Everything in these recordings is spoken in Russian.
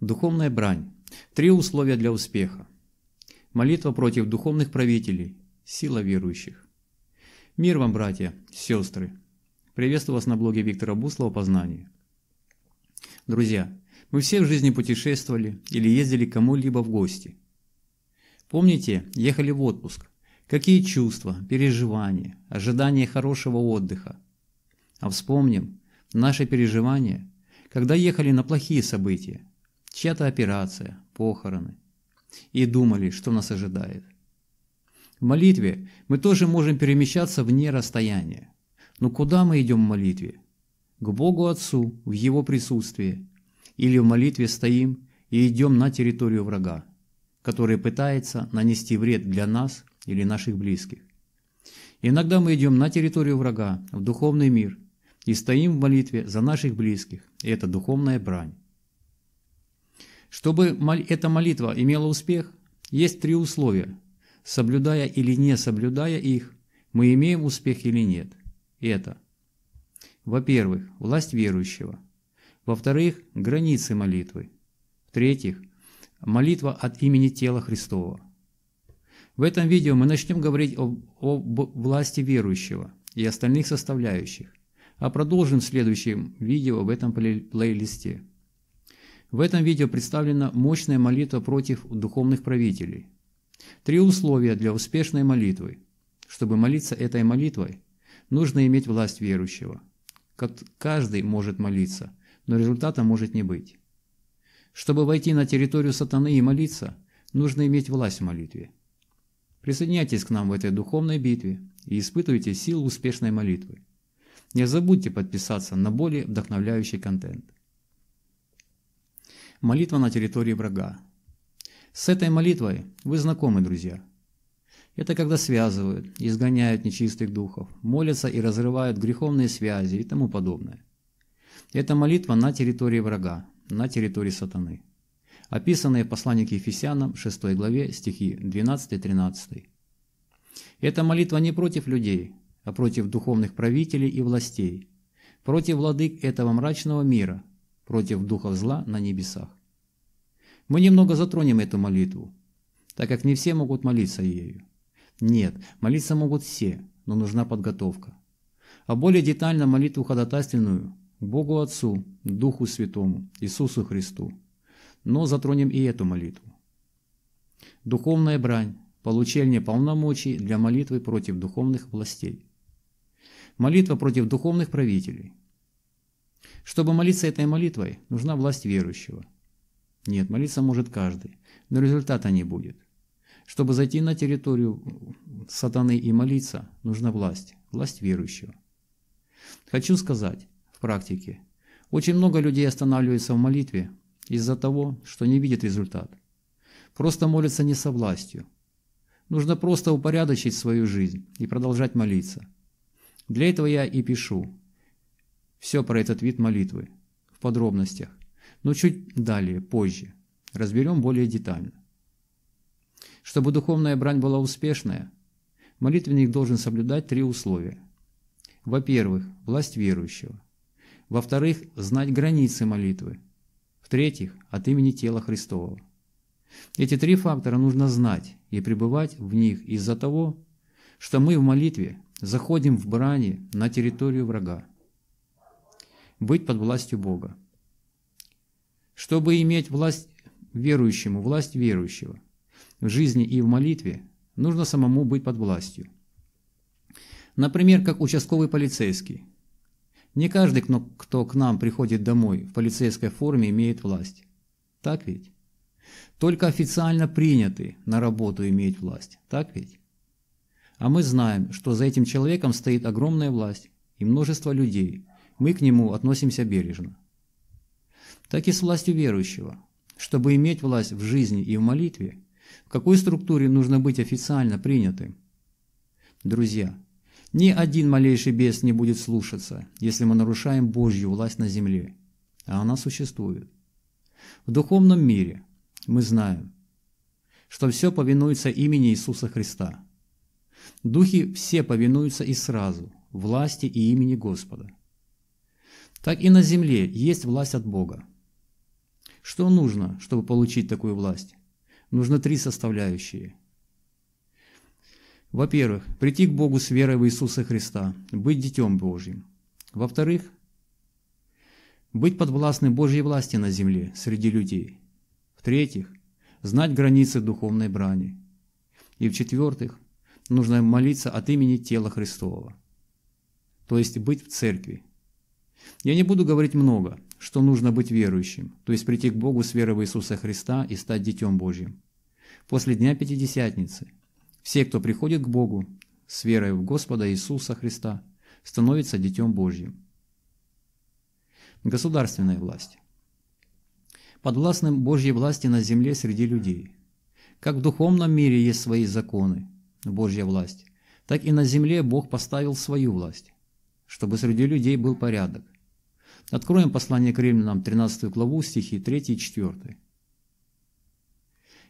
Духовная брань. Три условия для успеха. Молитва против духовных правителей. Сила верующих. Мир вам, братья, сестры. Приветствую вас на блоге Виктора Буслова «Познание». Друзья, мы все в жизни путешествовали или ездили кому-либо в гости. Помните, ехали в отпуск. Какие чувства, переживания, ожидания хорошего отдыха. А вспомним наши переживания, когда ехали на плохие события, Чья-то операция, похороны. И думали, что нас ожидает. В молитве мы тоже можем перемещаться вне расстояния. Но куда мы идем в молитве? К Богу Отцу, в Его присутствии. Или в молитве стоим и идем на территорию врага, который пытается нанести вред для нас или наших близких. Иногда мы идем на территорию врага, в духовный мир, и стоим в молитве за наших близких, и это духовная брань. Чтобы эта молитва имела успех, есть три условия. Соблюдая или не соблюдая их, мы имеем успех или нет. Это, во-первых, власть верующего. Во-вторых, границы молитвы. В-третьих, молитва от имени тела Христова. В этом видео мы начнем говорить о об власти верующего и остальных составляющих, а продолжим в следующем видео в этом плейлисте. В этом видео представлена мощная молитва против духовных правителей. Три условия для успешной молитвы. Чтобы молиться этой молитвой, нужно иметь власть верующего. Каждый может молиться, но результата может не быть. Чтобы войти на территорию сатаны и молиться, нужно иметь власть в молитве. Присоединяйтесь к нам в этой духовной битве и испытывайте силу успешной молитвы. Не забудьте подписаться на более вдохновляющий контент. Молитва на территории врага. С этой молитвой вы знакомы, друзья. Это когда связывают, изгоняют нечистых духов, молятся и разрывают греховные связи и тому подобное. Это молитва на территории врага, на территории сатаны. Описанные в послании к Ефесянам 6 главе стихи 12-13. Это молитва не против людей, а против духовных правителей и властей, против владык этого мрачного мира, против духов зла на небесах. Мы немного затронем эту молитву, так как не все могут молиться ею. Нет, молиться могут все, но нужна подготовка. А более детально молитву ходатайственную Богу Отцу, Духу Святому, Иисусу Христу. Но затронем и эту молитву. Духовная брань – получение полномочий для молитвы против духовных властей. Молитва против духовных правителей. Чтобы молиться этой молитвой, нужна власть верующего – нет, молиться может каждый, но результата не будет. Чтобы зайти на территорию сатаны и молиться, нужна власть, власть верующего. Хочу сказать, в практике, очень много людей останавливаются в молитве из-за того, что не видят результат. Просто молятся не со властью. Нужно просто упорядочить свою жизнь и продолжать молиться. Для этого я и пишу все про этот вид молитвы в подробностях но чуть далее, позже. Разберем более детально. Чтобы духовная брань была успешная, молитвенник должен соблюдать три условия. Во-первых, власть верующего. Во-вторых, знать границы молитвы. В-третьих, от имени тела Христового. Эти три фактора нужно знать и пребывать в них из-за того, что мы в молитве заходим в брани на территорию врага. Быть под властью Бога. Чтобы иметь власть верующему, власть верующего в жизни и в молитве, нужно самому быть под властью. Например, как участковый полицейский. Не каждый, кто к нам приходит домой в полицейской форме, имеет власть. Так ведь? Только официально принятый на работу имеет власть. Так ведь? А мы знаем, что за этим человеком стоит огромная власть и множество людей. Мы к нему относимся бережно так и с властью верующего. Чтобы иметь власть в жизни и в молитве, в какой структуре нужно быть официально принятым? Друзья, ни один малейший бес не будет слушаться, если мы нарушаем Божью власть на земле, а она существует. В духовном мире мы знаем, что все повинуется имени Иисуса Христа. Духи все повинуются и сразу, власти и имени Господа – так и на земле есть власть от Бога. Что нужно, чтобы получить такую власть? Нужно три составляющие. Во-первых, прийти к Богу с верой в Иисуса Христа, быть детем Божьим. Во-вторых, быть подвластным Божьей власти на земле, среди людей. В-третьих, знать границы духовной брани. И в-четвертых, нужно молиться от имени тела Христова, то есть быть в церкви, я не буду говорить много, что нужно быть верующим, то есть прийти к Богу с верой в Иисуса Христа и стать Детем Божьим. После Дня Пятидесятницы все, кто приходит к Богу с верой в Господа Иисуса Христа, становятся Детем Божьим. Государственная власть. Подвластным Божьей власти на земле среди людей. Как в духовном мире есть свои законы, Божья власть, так и на земле Бог поставил свою власть, чтобы среди людей был порядок Откроем послание к римлянам, 13 главу, стихи 3 и 4.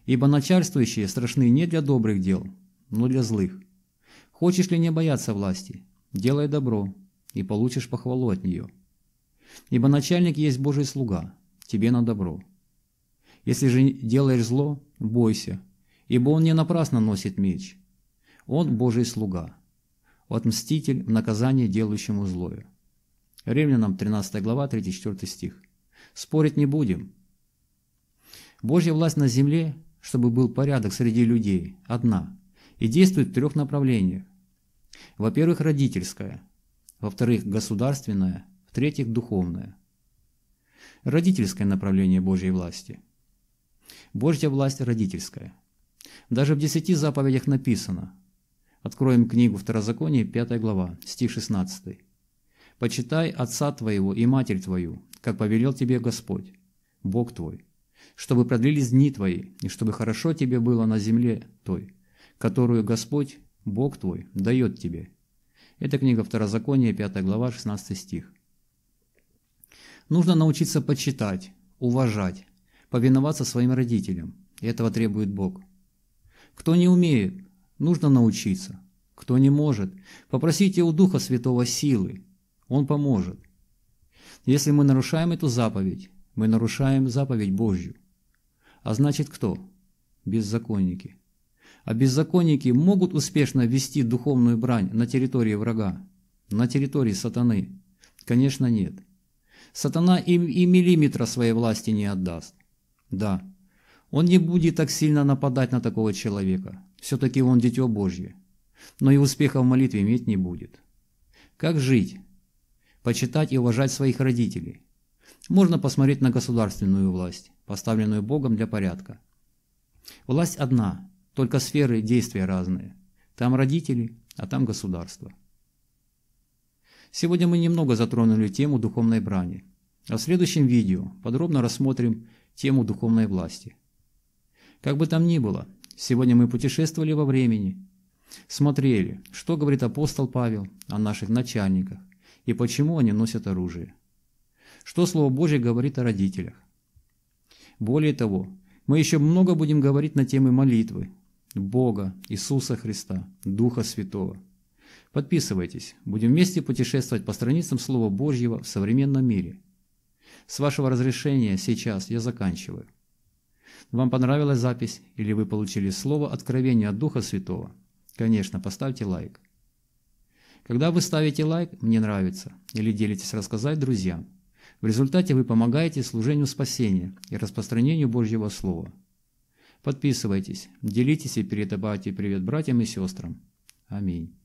«Ибо начальствующие страшны не для добрых дел, но для злых. Хочешь ли не бояться власти? Делай добро, и получишь похвалу от нее. Ибо начальник есть Божий слуга, тебе на добро. Если же делаешь зло, бойся, ибо он не напрасно носит меч. Он Божий слуга, отмститель в наказание делающему злое. Римлянам 13 глава, 3-4 стих. Спорить не будем. Божья власть на земле, чтобы был порядок среди людей, одна, и действует в трех направлениях. Во-первых, родительская, во-вторых, государственная, в-третьих, духовная. Родительское направление Божьей власти. Божья власть родительская. Даже в десяти заповедях написано. Откроем книгу Второзакония, 5 глава, стих 16. Почитай отца твоего и матерь твою, как повелел тебе Господь, Бог твой, чтобы продлились дни твои, и чтобы хорошо тебе было на земле той, которую Господь, Бог твой, дает тебе». Это книга Второзакония, 5 глава, 16 стих. Нужно научиться почитать, уважать, повиноваться своим родителям. И этого требует Бог. Кто не умеет, нужно научиться. Кто не может, попросите у Духа Святого силы, он поможет. Если мы нарушаем эту заповедь, мы нарушаем заповедь Божью. А значит кто? Беззаконники. А беззаконники могут успешно вести духовную брань на территории врага, на территории сатаны? Конечно, нет. Сатана им и миллиметра своей власти не отдаст. Да, он не будет так сильно нападать на такого человека. Все-таки он дитё Божье. Но и успеха в молитве иметь не будет. Как жить? почитать и уважать своих родителей. Можно посмотреть на государственную власть, поставленную Богом для порядка. Власть одна, только сферы действия разные. Там родители, а там государство. Сегодня мы немного затронули тему духовной брани, а в следующем видео подробно рассмотрим тему духовной власти. Как бы там ни было, сегодня мы путешествовали во времени, смотрели, что говорит апостол Павел о наших начальниках, и почему они носят оружие. Что Слово Божье говорит о родителях. Более того, мы еще много будем говорить на темы молитвы, Бога, Иисуса Христа, Духа Святого. Подписывайтесь, будем вместе путешествовать по страницам Слова Божьего в современном мире. С вашего разрешения сейчас я заканчиваю. Вам понравилась запись или вы получили слово откровения от Духа Святого? Конечно, поставьте лайк. Когда вы ставите лайк «Мне нравится» или делитесь рассказать друзьям, в результате вы помогаете служению спасения и распространению Божьего Слова. Подписывайтесь, делитесь и передавайте привет братьям и сестрам. Аминь.